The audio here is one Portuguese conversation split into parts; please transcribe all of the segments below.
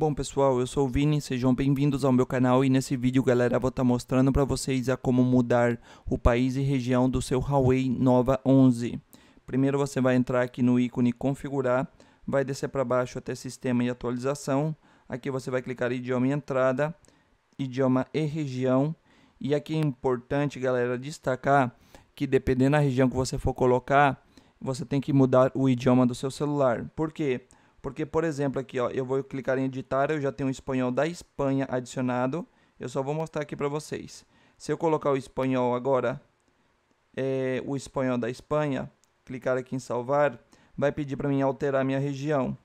Bom pessoal, eu sou o Vini, sejam bem-vindos ao meu canal e nesse vídeo galera vou estar tá mostrando para vocês a como mudar o país e região do seu Huawei Nova 11. Primeiro você vai entrar aqui no ícone configurar, vai descer para baixo até sistema e atualização, aqui você vai clicar em idioma e entrada, idioma e região e aqui é importante galera destacar que dependendo da região que você for colocar, você tem que mudar o idioma do seu celular, por quê? Porque porque, por exemplo, aqui ó, eu vou clicar em editar, eu já tenho o espanhol da Espanha adicionado. Eu só vou mostrar aqui para vocês. Se eu colocar o espanhol agora, é, o espanhol da Espanha, clicar aqui em salvar, vai pedir para mim alterar minha região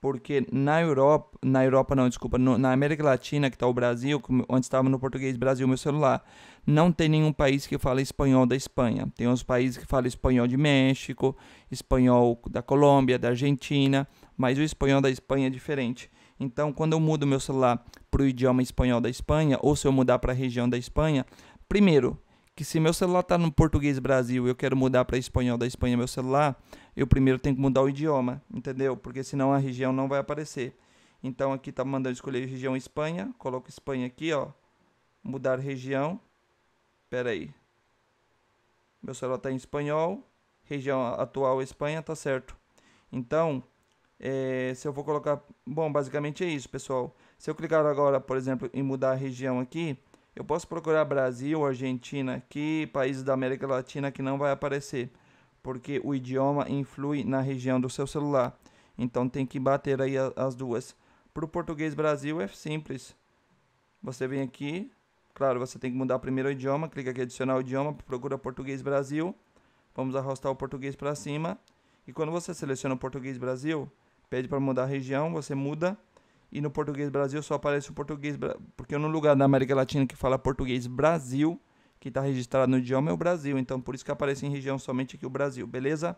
porque na Europa, na Europa não, desculpa, no, na América Latina, que está o Brasil, onde estava no português Brasil meu celular, não tem nenhum país que fala espanhol da Espanha. Tem uns países que falam espanhol de México, espanhol da Colômbia, da Argentina, mas o espanhol da Espanha é diferente. Então, quando eu mudo meu celular para o idioma espanhol da Espanha, ou se eu mudar para a região da Espanha, primeiro, que se meu celular está no português Brasil e eu quero mudar para espanhol da Espanha meu celular, eu primeiro tenho que mudar o idioma, entendeu? Porque senão a região não vai aparecer. Então aqui tá mandando escolher região Espanha, coloco Espanha aqui, ó. Mudar região. Pera aí. Meu celular tá em espanhol, região atual é Espanha, tá certo. Então, é, se eu vou colocar, bom, basicamente é isso, pessoal. Se eu clicar agora, por exemplo, em mudar a região aqui, eu posso procurar Brasil, Argentina aqui, países da América Latina que não vai aparecer porque o idioma influi na região do seu celular. Então tem que bater aí as duas. Para o português Brasil é simples. Você vem aqui, claro, você tem que mudar primeiro o idioma, clica aqui adicionar o idioma, procura português Brasil. Vamos arrastar o português para cima. E quando você seleciona o português Brasil, pede para mudar a região, você muda. E no português Brasil só aparece o português, porque no lugar da América Latina que fala português Brasil, que está registrado no idioma é o Brasil, então por isso que aparece em região somente aqui o Brasil, beleza?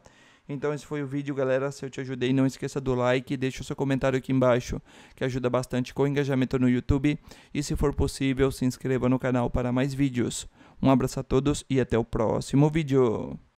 Então esse foi o vídeo, galera. Se eu te ajudei, não esqueça do like, deixa o seu comentário aqui embaixo, que ajuda bastante com o engajamento no YouTube. E se for possível, se inscreva no canal para mais vídeos. Um abraço a todos e até o próximo vídeo.